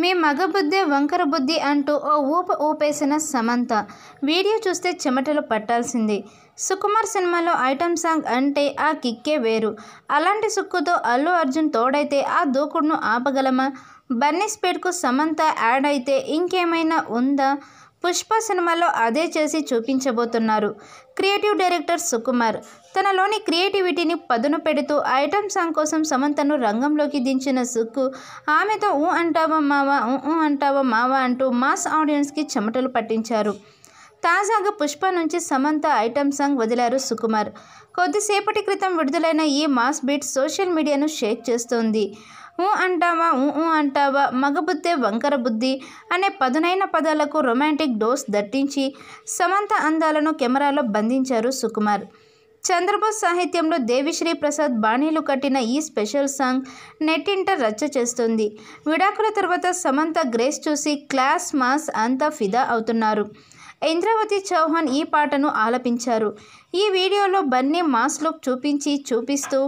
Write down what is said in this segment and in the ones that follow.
మీ బుద్ధి వంకర బుద్ధి అంటూ ఓ ఊప ఊపేసిన సమంత వీడియో చూస్తే చెమటలు పట్టాల్సింది సుకుమార్ సినిమాలో ఐటమ్ సాంగ్ అంటే ఆ కిక్కే వేరు అలాంటి సుక్కుతో అల్లు అర్జున్ తోడైతే ఆ దూకుడును ఆపగలమా బన్నీ స్పీడ్కు సమంత యాడ్ అయితే ఇంకేమైనా ఉందా పుష్ప సినిమాలో అదే చేసి చూపించబోతున్నారు క్రియేటివ్ డైరెక్టర్ సుకుమార్ తనలోని క్రియేటివిటీని పదును పెడుతూ ఐటమ్ సాంగ్ కోసం సమంతను రంగంలోకి దించిన సుక్కు ఆమెతో ఊ అంటావా మావా ఊ అంటావా మావా అంటూ మాస్ ఆడియన్స్కి చెమటలు పట్టించారు తాజాగా పుష్ప నుంచి సమంత ఐటమ్ సాంగ్ వదిలారు సుకుమార్ కొద్దిసేపటి క్రితం విడుదలైన ఈ మాస్ బీట్ సోషల్ మీడియాను షేక్ చేస్తోంది ఊ అంటావా ఊ అంటావా మగబుద్దే వంకర బుద్ధి అనే పదునైన పదాలకు రొమాంటిక్ డోస్ దట్టించి సమంత అందాలను కెమెరాలో బంధించారు సుకుమార్ చంద్రబోస్ సాహిత్యంలో దేవిశ్రీ ప్రసాద్ బాణీలు కట్టిన ఈ స్పెషల్ సాంగ్ నెట్టింట రచ్చ చేస్తుంది విడాకుల తర్వాత సమంత గ్రేస్ చూసి క్లాస్ మాస్ అంతా ఫిదా అవుతున్నారు ఇంద్రావతి చౌహాన్ ఈ పాటను ఆలపించారు ఈ వీడియోలో బన్నీ మాస్ లుక్ చూపించి చూపిస్తూ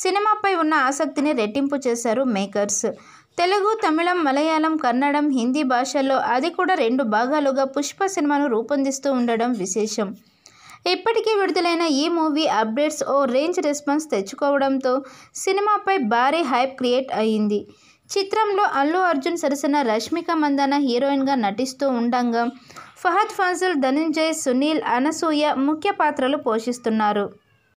సినిమాపై ఉన్న ఆసక్తిని రెట్టింపు చేశారు మేకర్స్ తెలుగు తమిళం మలయాళం కన్నడం హిందీ భాషల్లో అది కూడా రెండు భాగాలుగా పుష్ప సినిమాను రూపొందిస్తూ ఉండడం విశేషం ఇప్పటికీ విడుదలైన ఈ మూవీ అప్డేట్స్ ఓ రేంజ్ రెస్పాన్స్ తెచ్చుకోవడంతో సినిమాపై భారీ హైప్ క్రియేట్ అయ్యింది చిత్రంలో అల్లు అర్జున్ సరసన రష్మిక మందాన హీరోయిన్గా నటిస్తూ ఉండగా ఫహద్ ఫాజల్ ధనంజయ్ సునీల్ అనసూయ ముఖ్య పాత్రలు పోషిస్తున్నారు